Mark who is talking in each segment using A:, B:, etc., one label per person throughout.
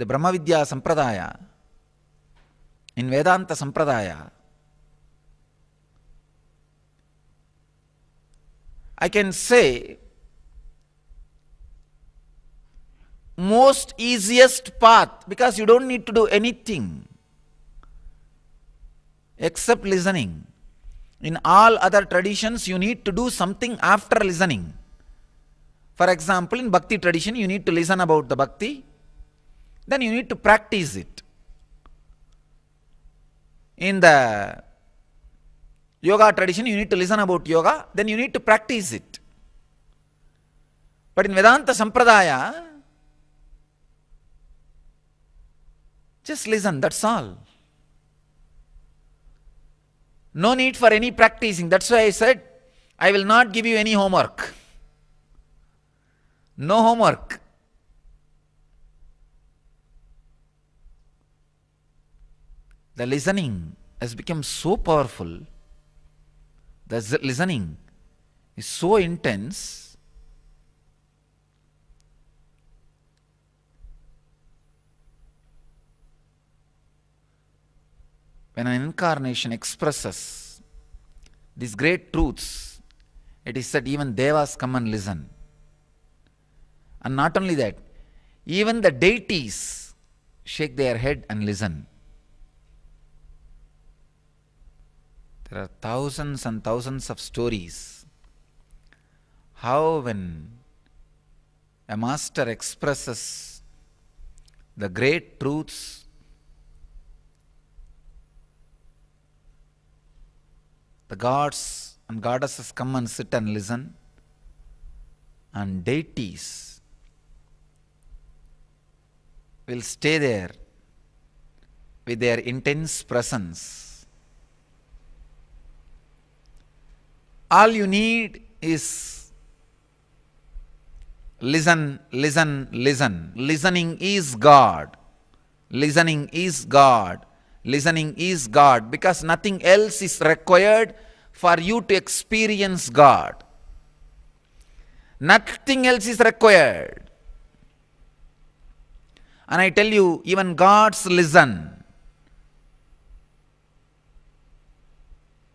A: the பிரம்ம வித்யா சம்பிரதாய in Vedanta Sampradaya, I can say most easiest path because you don't need to do anything except listening. In all other traditions, you need to do something after listening. For example, in Bhakti tradition, you need to listen about the Bhakti then you need to practice it. In the yoga tradition, you need to listen about yoga, then you need to practice it. But in Vedanta Sampradaya, just listen, that's all. No need for any practicing. That's why I said, I will not give you any homework. No homework. the listening has become so powerful, the listening is so intense when an incarnation expresses these great truths, it is said even devas come and listen. And not only that, even the deities shake their head and listen. There are thousands and thousands of stories. How, when a master expresses the great truths, the gods and goddesses come and sit and listen, and deities will stay there with their intense presence all you need is listen, listen, listen. Listening is God. Listening is God. Listening is God because nothing else is required for you to experience God. Nothing else is required. And I tell you, even gods listen.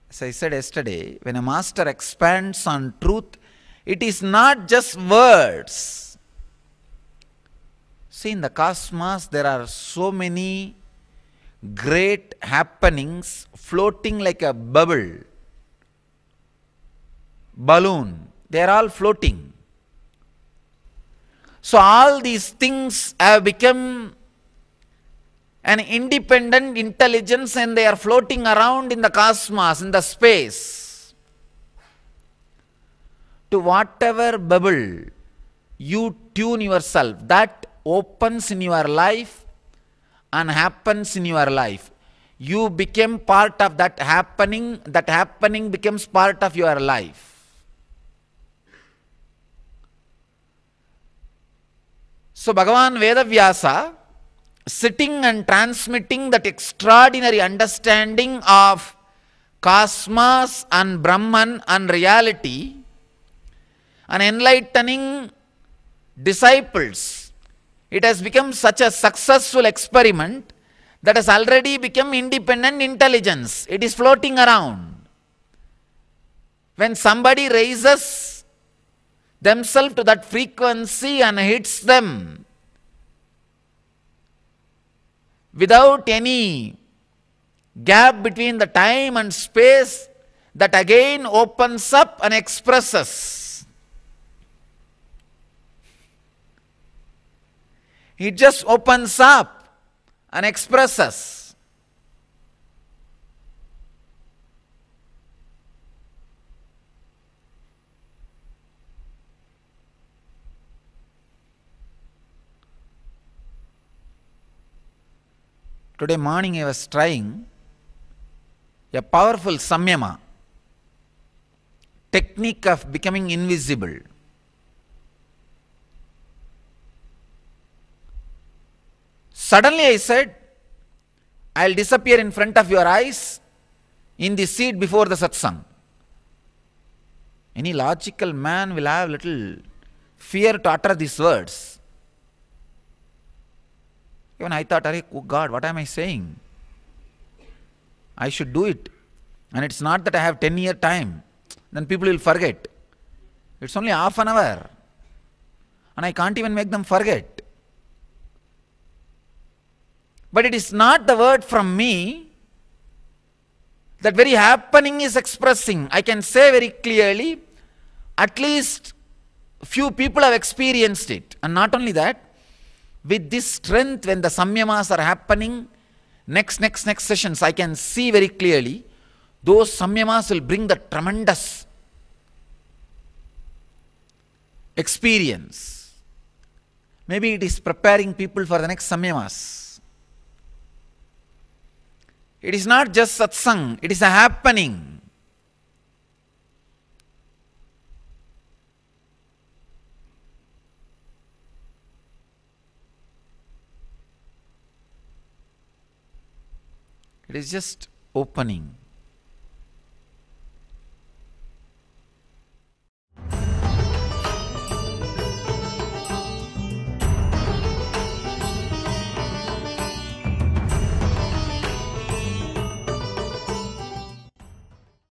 A: as I said yesterday, when a master expands on truth, it is not just words. See, in the cosmos, there are so many great happenings floating like a bubble, balloon. They are all floating. So, all these things have become an independent intelligence and they are floating around in the cosmos, in the space. To whatever bubble you tune yourself, that opens in your life and happens in your life. You become part of that happening, that happening becomes part of your life. So Bhagavan Vedavyasa sitting and transmitting that extraordinary understanding of cosmos and Brahman and reality and enlightening disciples. It has become such a successful experiment that has already become independent intelligence. It is floating around. When somebody raises themselves to that frequency and hits them, without any gap between the time and space that again opens up and expresses. It just opens up and expresses. Today morning I was trying a powerful samyama, technique of becoming invisible. Suddenly I said, I'll disappear in front of your eyes in the seat before the satsang. Any logical man will have little fear to utter these words. Even I thought, Are, God, what am I saying? I should do it. And it's not that I have 10 year time. Then people will forget. It's only half an hour. And I can't even make them forget. But it is not the word from me. That very happening is expressing. I can say very clearly, at least few people have experienced it. And not only that, with this strength, when the samyamas are happening, next, next, next sessions, I can see very clearly, those samyamas will bring the tremendous experience. Maybe it is preparing people for the next samyamas. It is not just satsang, it is a happening. It is just opening.